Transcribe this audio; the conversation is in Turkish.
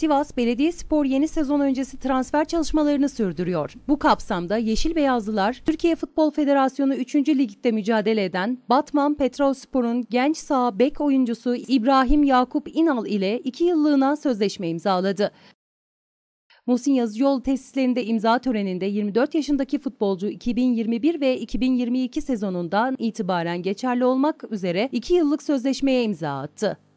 Sivas Belediyespor yeni sezon öncesi transfer çalışmalarını sürdürüyor. Bu kapsamda Yeşil Beyazlılar, Türkiye Futbol Federasyonu 3. Lig'de mücadele eden Batman Petrolspor'un genç sağ bek oyuncusu İbrahim Yakup İnal ile 2 yıllığına sözleşme imzaladı. Muhsin Yazı Yol tesislerinde imza töreninde 24 yaşındaki futbolcu 2021 ve 2022 sezonundan itibaren geçerli olmak üzere 2 yıllık sözleşmeye imza attı.